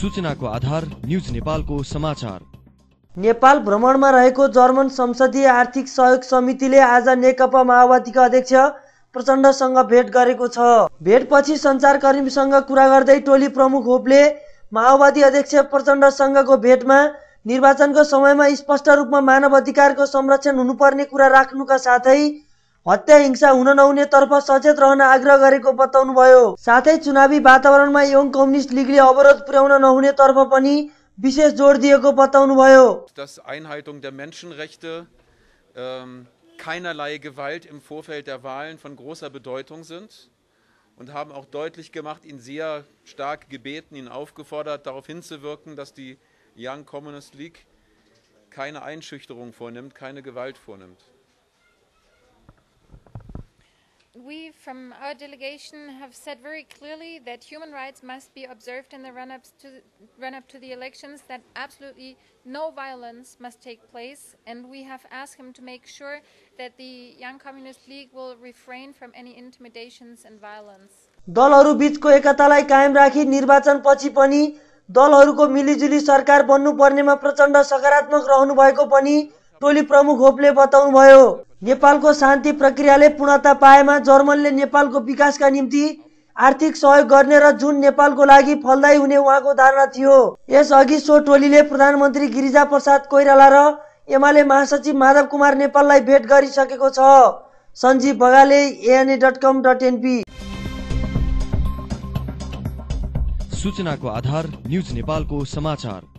सूचनाको आधार न्युज नेपालको समाचार नेपाल भ्रमणमा रहेको जर्मन संसदीय आर्थिक सहयोग समितिले आज नेकपा माओवादीका अध्यक्ष प्रचण्डसँग भेट गरेको छ भेटपछि सञ्चारकर्मीसँग कुरा गर्दै टोली प्रमुख होपले माओवादी अध्यक्ष प्रचण्डसँगको भेटमा निर्वाचनको समयमा स्पष्ट रूपमा मानव अधिकारको संरक्षण हुनुपर्ने कुरा राख्नुका साथै हत्या हिंसा हुन नहुनेतर्फ सचेत रहन आग्रह गरेको बताउनुभयो साथै चुनावी वातावरणमा यङ कम्युनिस्ट लिगले अवरोध पुर्याउन नहुनेतर्फ पनि विशेष जोड दिएको बताउनुभयो keinerlei Gewalt im Vorfeld der Wahlen von großer Bedeutung sind und haben auch deutlich gemacht, ihn sehr stark gebeten, ihn aufgefordert, darauf hinzuwirken, dass die Young Communist League keine Einschüchterung vornimmt, keine Gewalt vornimmt. we from our delegation have said very clearly that human rights must be observed in the run, up to, run up to the elections, that absolutely no violence must take place, and we have asked him to make sure that the Young Communist League will refrain from any intimidations and violence. दलहरु बीचको एकतालाई कायम राखी निर्वाचनपछि पनि दलहरुको मिलिजुली सरकार पर्नेमा प्रचण्ड सकारात्मक रहनु भएको पनि टोली प्रमुख होपले बताउनुभयो नेपालको शान्ति प्रक्रियाले पूर्णता पाएमा जर्मनले नेपालको विकासका निम्ति आर्थिक सहयोग गर्ने र जुन नेपालको लागि फलदायी हुने उहाँको धारणा थियो यसअघि सो टोलीले प्रधानमन्त्री गिरिजा प्रसाद कोइराला र एमाले महासचिव माधव कुमार नेपाललाई भेट गरिसकेको छ Sanjeev Bagale ANA dot com dot NP सूचनाको आधार न्युज नेपालको समाचार